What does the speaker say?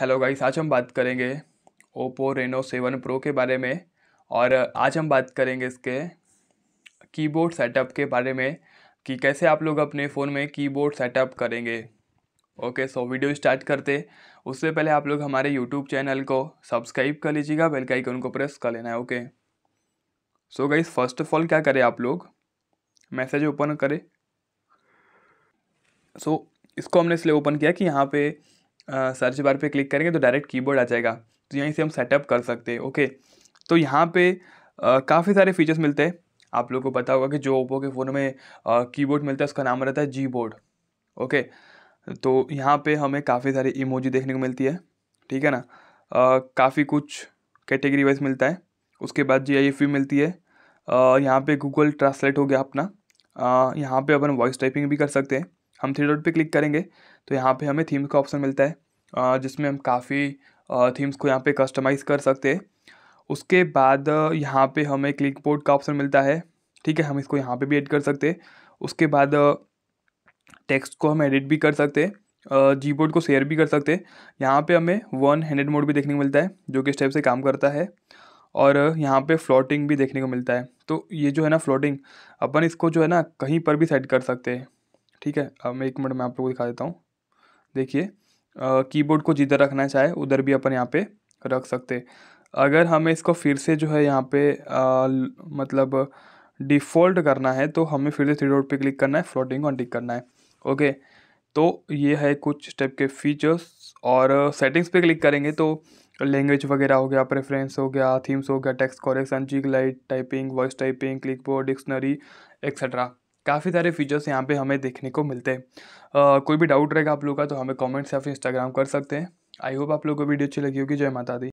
hello guys आज हम बात करेंगे ओप्पो रेनो सेवन प्रो के बारे में और आज हम बात करेंगे इसके कीबोर्ड सेटअप के बारे में कि कैसे आप लोग अपने फ़ोन में कीबोर्ड सेटअप करेंगे ओके सो वीडियो स्टार्ट करते उससे पहले आप लोग हमारे यूट्यूब चैनल को सब्सक्राइब कर लीजिएगा बेल का आइकन को प्रेस कर लेना है okay so guys first of all क्या करें आप लोग मैसेज ओपन करें सो so, इसको हमने इसलिए ओपन किया कि यहाँ पर सर्च बार पे क्लिक करेंगे तो डायरेक्ट कीबोर्ड आ जाएगा तो यहीं से हम सेटअप कर सकते हैं ओके तो यहाँ पे काफ़ी सारे फीचर्स मिलते हैं आप लोगों को पता होगा कि जो ओप्पो के फ़ोन में कीबोर्ड मिलता है उसका नाम रहता है जी बोर्ड ओके तो यहाँ पे हमें काफ़ी सारी इमोजी देखने को मिलती है ठीक है ना काफ़ी कुछ कैटेगरी वाइज मिलता है उसके बाद जी आई मिलती है यहाँ पे गूगल ट्रांसलेट हो गया अपना यहाँ पे अपन वॉइस टाइपिंग भी कर सकते हैं हम थ्री डॉट पे क्लिक करेंगे तो यहाँ पे हमें थीम्स का ऑप्शन मिलता है जिसमें हम काफ़ी थीम्स को यहाँ पे कस्टमाइज़ कर सकते हैं उसके बाद यहाँ पे हमें क्लिक बोर्ड का ऑप्शन मिलता है ठीक है हम इसको यहाँ पे भी एड कर सकते हैं उसके बाद टेक्स्ट को हम एडिट भी कर सकते हैं जी बोर्ड को शेयर भी कर सकते हैं यहाँ पर हमें वन हैंडेड मोड भी देखने को मिलता है जो कि स्टेप से काम करता है और यहाँ पे फ्लोटिंग भी देखने को मिलता है तो ये जो है ना फ्लोटिंग अपन इसको जो है ना कहीं पर भी सेट कर सकते हैं ठीक है अब मैं एक मिनट में आप लोगों को दिखा देता हूँ देखिए कीबोर्ड को जिधर रखना चाहे उधर भी अपन यहाँ पे रख सकते अगर हमें इसको फिर से जो है यहाँ पे आ, मतलब डिफ़ॉल्ट करना है तो हमें फिर से थ्री डॉट पे क्लिक करना है फ्लोटिंग ऑन टिक करना है ओके तो ये है कुछ स्टेप के फीचर्स और सेटिंग्स पे क्लिक करेंगे तो लैंग्वेज वगैरह हो गया प्रेफरेंस हो गया थीम्स हो गया text correction glide typing voice typing clipboard dictionary etcetera काफ़ी सारे फीचर्स यहाँ पे हमें देखने को मिलते हैं uh, कोई भी डाउट रहेगा आप लोग का तो हमें कमेंट्स या फिर इंस्टाग्राम कर सकते हैं आई होप आप लोग को वीडियो अच्छी लगी होगी जय माता दी